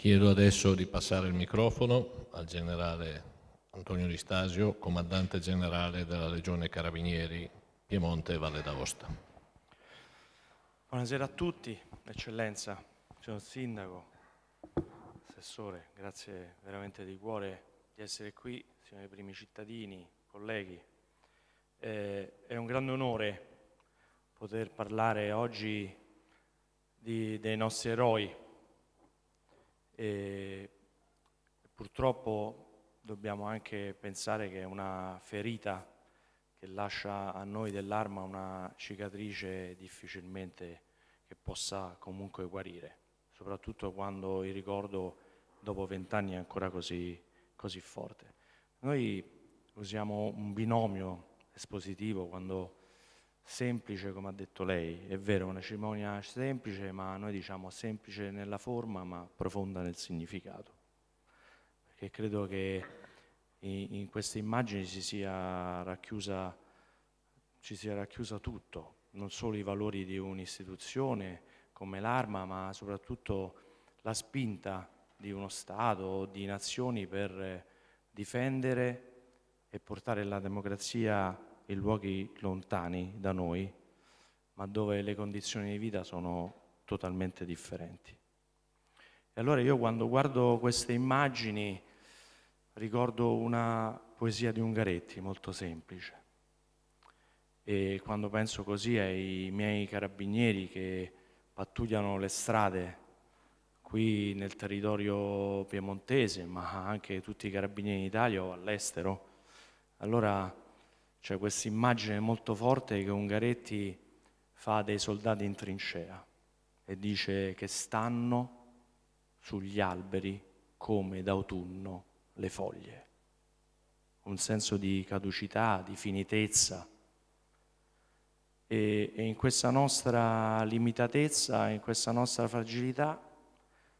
Chiedo adesso di passare il microfono al generale Antonio Di Stasio, comandante generale della Legione Carabinieri Piemonte e Valle d'Aosta. Buonasera a tutti, Eccellenza, signor Sindaco, Assessore, grazie veramente di cuore di essere qui, siamo i primi cittadini, colleghi. Eh, è un grande onore poter parlare oggi di, dei nostri eroi, e purtroppo dobbiamo anche pensare che è una ferita che lascia a noi dell'arma una cicatrice difficilmente che possa comunque guarire, soprattutto quando il ricordo dopo vent'anni è ancora così, così forte. Noi usiamo un binomio espositivo quando semplice come ha detto lei, è vero, una cerimonia semplice, ma noi diciamo semplice nella forma, ma profonda nel significato. Perché credo che in, in queste immagini si sia racchiusa, ci sia racchiusa tutto, non solo i valori di un'istituzione come l'arma, ma soprattutto la spinta di uno Stato o di nazioni per difendere e portare la democrazia in luoghi lontani da noi, ma dove le condizioni di vita sono totalmente differenti. E allora io quando guardo queste immagini ricordo una poesia di Ungaretti molto semplice e quando penso così ai miei carabinieri che pattugliano le strade qui nel territorio piemontese, ma anche tutti i carabinieri in Italia o all'estero, allora c'è questa immagine molto forte che Ungaretti fa dei soldati in trincea e dice che stanno sugli alberi come d'autunno le foglie. Un senso di caducità, di finitezza. E, e in questa nostra limitatezza, in questa nostra fragilità,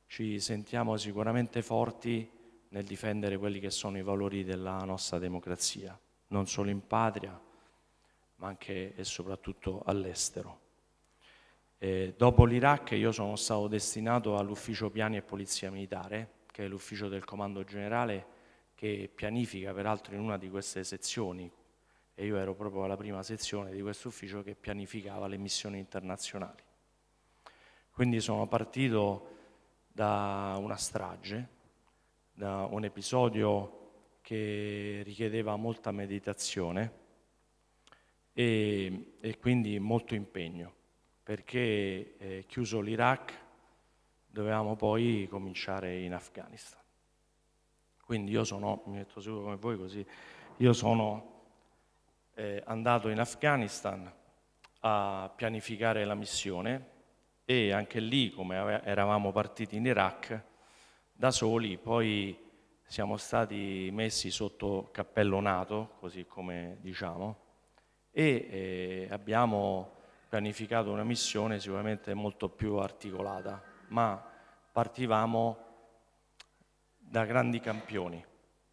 ci sentiamo sicuramente forti nel difendere quelli che sono i valori della nostra democrazia non solo in patria, ma anche e soprattutto all'estero. E dopo l'Iraq io sono stato destinato all'ufficio piani e polizia militare, che è l'ufficio del comando generale che pianifica peraltro in una di queste sezioni, e io ero proprio alla prima sezione di questo ufficio che pianificava le missioni internazionali. Quindi sono partito da una strage, da un episodio che richiedeva molta meditazione e, e quindi molto impegno, perché eh, chiuso l'Iraq dovevamo poi cominciare in Afghanistan. Quindi io sono, mi metto su come voi così, io sono eh, andato in Afghanistan a pianificare la missione e anche lì, come eravamo partiti in Iraq, da soli, poi siamo stati messi sotto cappello nato, così come diciamo, e eh, abbiamo pianificato una missione sicuramente molto più articolata, ma partivamo da grandi campioni,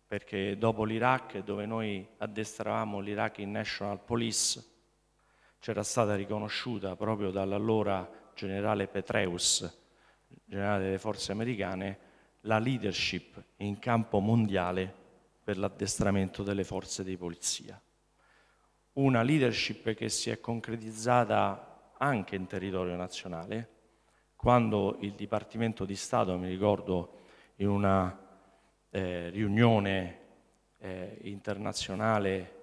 perché dopo l'Iraq, dove noi addestravamo l'Iraq in National Police, c'era stata riconosciuta proprio dall'allora generale Petreus, generale delle forze americane, la leadership in campo mondiale per l'addestramento delle forze di polizia. Una leadership che si è concretizzata anche in territorio nazionale, quando il Dipartimento di Stato, mi ricordo, in una eh, riunione eh, internazionale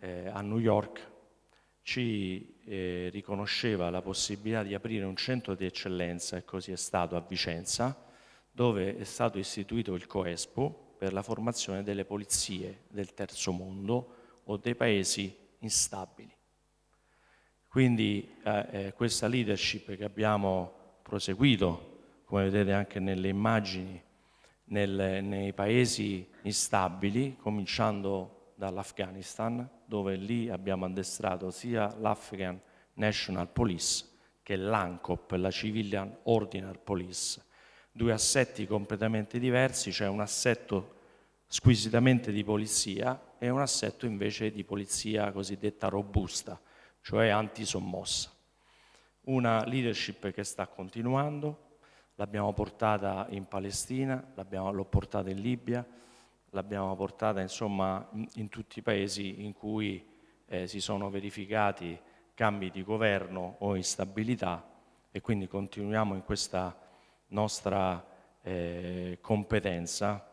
eh, a New York, ci eh, riconosceva la possibilità di aprire un centro di eccellenza, e così è stato a Vicenza, dove è stato istituito il COESPO per la formazione delle polizie del terzo mondo o dei paesi instabili. Quindi eh, eh, questa leadership che abbiamo proseguito, come vedete anche nelle immagini, nel, nei paesi instabili, cominciando dall'Afghanistan, dove lì abbiamo addestrato sia l'Afghan National Police che l'ANCOP, la Civilian Ordinal Police, due assetti completamente diversi, cioè un assetto squisitamente di polizia e un assetto invece di polizia cosiddetta robusta, cioè antisommossa. Una leadership che sta continuando, l'abbiamo portata in Palestina, l'ho portata in Libia, l'abbiamo portata insomma in, tutti i paesi in cui eh, si sono verificati cambi di governo o instabilità e quindi continuiamo in questa nostra eh, competenza,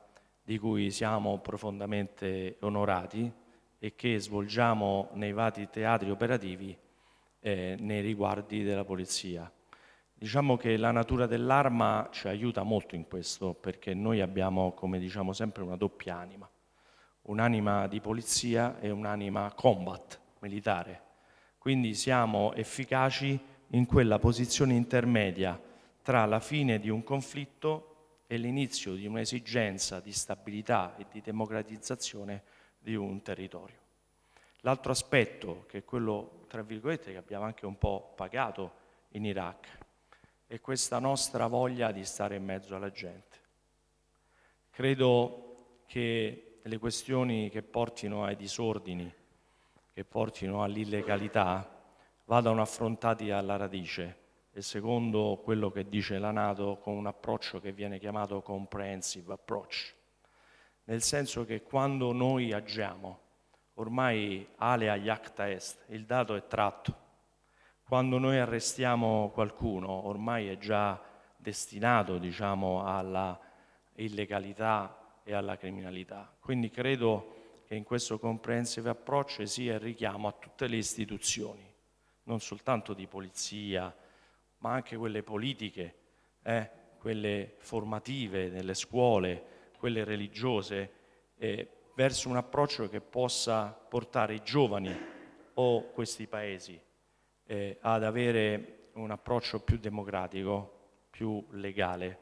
di cui siamo profondamente onorati e che svolgiamo nei vari teatri operativi eh, nei riguardi della polizia. Diciamo che la natura dell'arma ci aiuta molto in questo perché noi abbiamo, come diciamo sempre, una doppia anima, un'anima di polizia e un'anima combat militare. Quindi siamo efficaci in quella posizione intermedia tra la fine di un conflitto e l'inizio di un'esigenza di stabilità e di democratizzazione di un territorio. L'altro aspetto, che è quello, tra virgolette, che abbiamo anche un po' pagato in Iraq, è questa nostra voglia di stare in mezzo alla gente. Credo che le questioni che portino ai disordini, che portino all'illegalità, vadano affrontate alla radice e secondo quello che dice la Nato con un approccio che viene chiamato comprehensive approach, nel senso che quando noi agiamo, ormai alea iacta est, il dato è tratto, quando noi arrestiamo qualcuno ormai è già destinato diciamo, alla illegalità e alla criminalità. Quindi credo che in questo comprehensive approach sia il richiamo a tutte le istituzioni, non soltanto di polizia, ma anche quelle politiche, eh, quelle formative nelle scuole, quelle religiose, eh, verso un approccio che possa portare i giovani o questi paesi eh, ad avere un approccio più democratico, più legale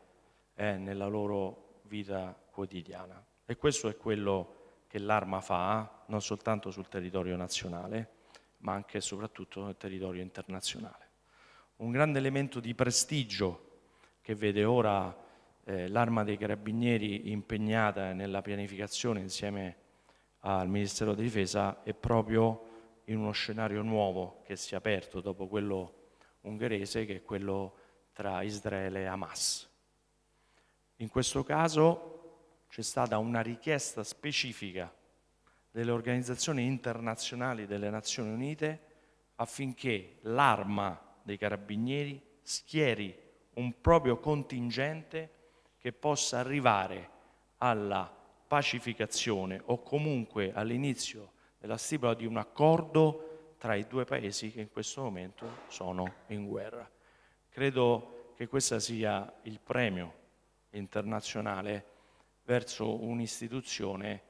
eh, nella loro vita quotidiana. E questo è quello che l'arma fa, non soltanto sul territorio nazionale, ma anche e soprattutto nel territorio internazionale un grande elemento di prestigio che vede ora eh, l'arma dei carabinieri impegnata nella pianificazione insieme al Ministero della Difesa è proprio in uno scenario nuovo che si è aperto dopo quello ungherese che è quello tra Israele e Hamas. In questo caso c'è stata una richiesta specifica delle organizzazioni internazionali delle Nazioni Unite affinché l'arma dei carabinieri schieri un proprio contingente che possa arrivare alla pacificazione o comunque all'inizio della stipula di un accordo tra i due paesi che in questo momento sono in guerra. Credo che questo sia il premio internazionale verso un'istituzione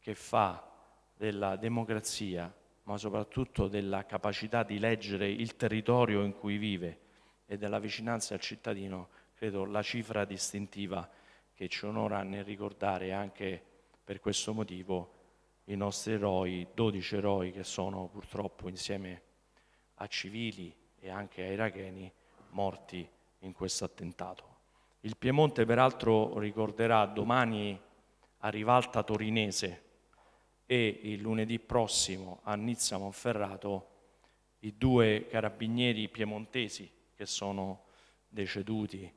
che fa della democrazia ma soprattutto della capacità di leggere il territorio in cui vive e della vicinanza al cittadino, credo la cifra distintiva che ci onora nel ricordare anche per questo motivo i nostri eroi, 12 eroi che sono purtroppo insieme a civili e anche ai iracheni morti in questo attentato. Il Piemonte peraltro ricorderà domani a rivalta torinese e il lunedì prossimo a Nizza Monferrato i due carabinieri piemontesi che sono deceduti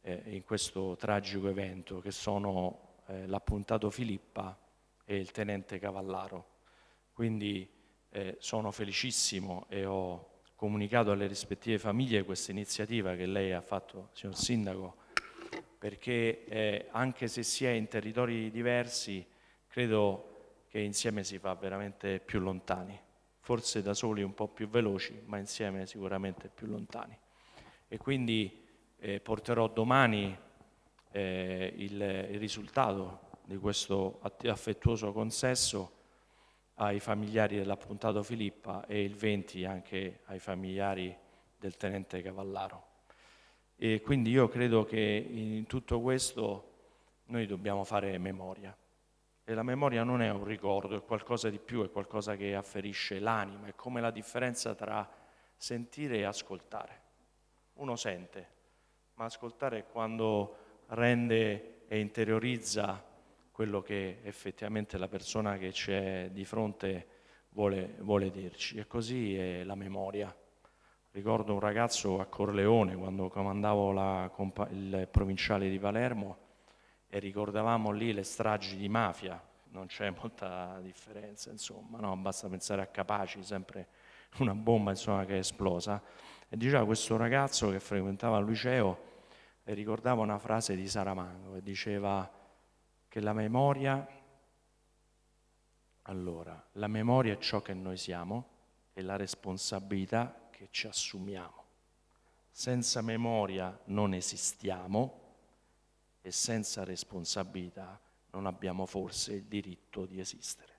eh, in questo tragico evento, che sono eh, l'appuntato Filippa e il tenente Cavallaro. Quindi eh, sono felicissimo e ho comunicato alle rispettive famiglie questa iniziativa che lei ha fatto, signor Sindaco, perché eh, anche se si è in territori diversi, credo che insieme si va veramente più lontani, forse da soli un po' più veloci, ma insieme sicuramente più lontani. E quindi eh, porterò domani eh, il, il risultato di questo affettuoso consesso ai familiari dell'appuntato Filippa e il 20 anche ai familiari del tenente Cavallaro. E quindi io credo che in tutto questo noi dobbiamo fare memoria. E la memoria non è un ricordo, è qualcosa di più, è qualcosa che afferisce l'anima, è come la differenza tra sentire e ascoltare. Uno sente, ma ascoltare è quando rende e interiorizza quello che effettivamente la persona che c'è di fronte vuole, vuole dirci. E così è la memoria. Ricordo un ragazzo a Corleone, quando comandavo la, il provinciale di Palermo, e ricordavamo lì le stragi di mafia, non c'è molta differenza, insomma, no? basta pensare a Capaci, sempre una bomba insomma, che è esplosa. E diceva questo ragazzo che frequentava il liceo e ricordava una frase di Saramango e diceva che la memoria, allora, la memoria è ciò che noi siamo e la responsabilità che ci assumiamo. Senza memoria non esistiamo e senza responsabilità non abbiamo forse il diritto di esistere.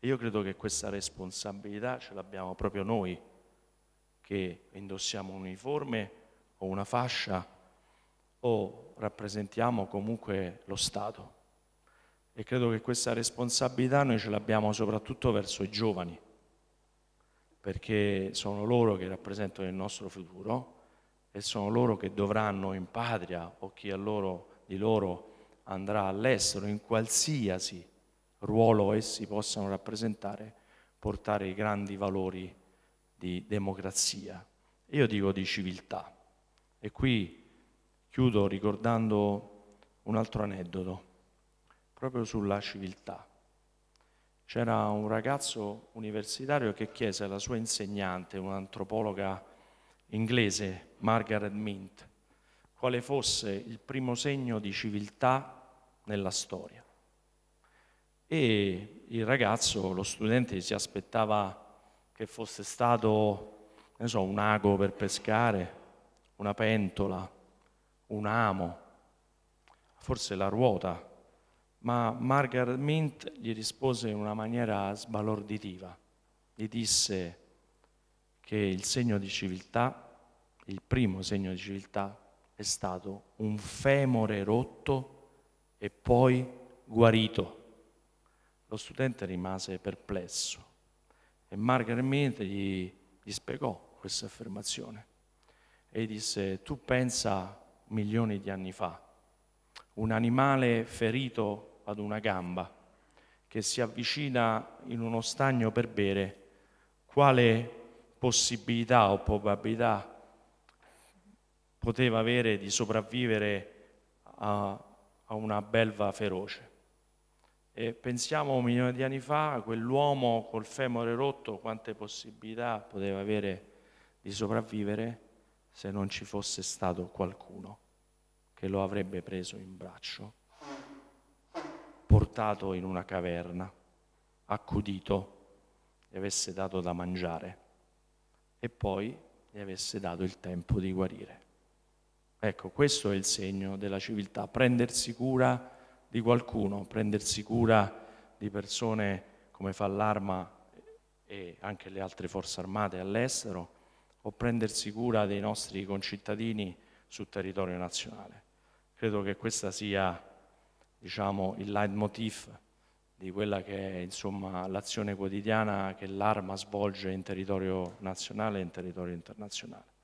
io credo che questa responsabilità ce l'abbiamo proprio noi, che indossiamo un uniforme o una fascia o rappresentiamo comunque lo Stato. E credo che questa responsabilità noi ce l'abbiamo soprattutto verso i giovani, perché sono loro che rappresentano il nostro futuro e sono loro che dovranno in patria o chi a loro, di loro andrà all'estero, in qualsiasi ruolo essi possano rappresentare, portare i grandi valori di democrazia. Io dico di civiltà. E qui chiudo ricordando un altro aneddoto, proprio sulla civiltà. C'era un ragazzo universitario che chiese alla sua insegnante, un'antropologa inglese Margaret Mint, quale fosse il primo segno di civiltà nella storia. E il ragazzo, lo studente, si aspettava che fosse stato, ne so, un ago per pescare, una pentola, un amo, forse la ruota, ma Margaret Mint gli rispose in una maniera sbalorditiva. Gli disse, che il segno di civiltà, il primo segno di civiltà, è stato un femore rotto e poi guarito. Lo studente rimase perplesso e Margaret Mead gli, gli spiegò questa affermazione e disse tu pensa milioni di anni fa, un animale ferito ad una gamba che si avvicina in uno stagno per bere, quale possibilità o probabilità poteva avere di sopravvivere a, a una belva feroce. E pensiamo un milione di anni fa, quell'uomo col femore rotto, quante possibilità poteva avere di sopravvivere se non ci fosse stato qualcuno che lo avrebbe preso in braccio, portato in una caverna, accudito e avesse dato da mangiare e poi gli avesse dato il tempo di guarire. Ecco, questo è il segno della civiltà, prendersi cura di qualcuno, prendersi cura di persone come fa l'arma e anche le altre forze armate all'estero, o prendersi cura dei nostri concittadini sul territorio nazionale. Credo che questo sia, diciamo, il leitmotiv di quella che è insomma, l'azione quotidiana che l'Arma svolge in territorio nazionale e in territorio internazionale.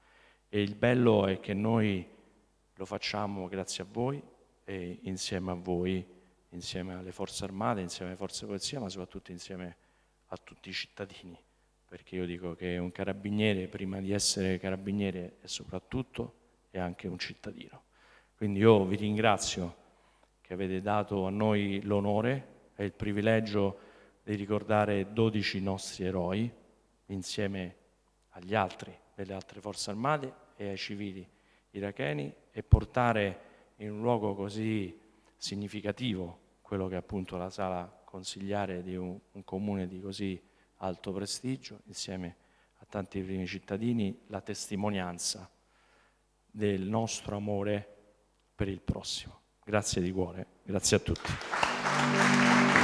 E il bello è che noi lo facciamo grazie a voi e insieme a voi, insieme alle forze armate, insieme alle forze di polizia, ma soprattutto insieme a tutti i cittadini, perché io dico che un carabiniere, prima di essere carabiniere, è soprattutto è anche un cittadino. Quindi io vi ringrazio che avete dato a noi l'onore è il privilegio di ricordare 12 nostri eroi insieme agli altri delle altre forze armate e ai civili iracheni e portare in un luogo così significativo quello che è appunto la sala consigliare di un, un comune di così alto prestigio insieme a tanti primi cittadini la testimonianza del nostro amore per il prossimo. Grazie di cuore, grazie a tutti. Obrigado.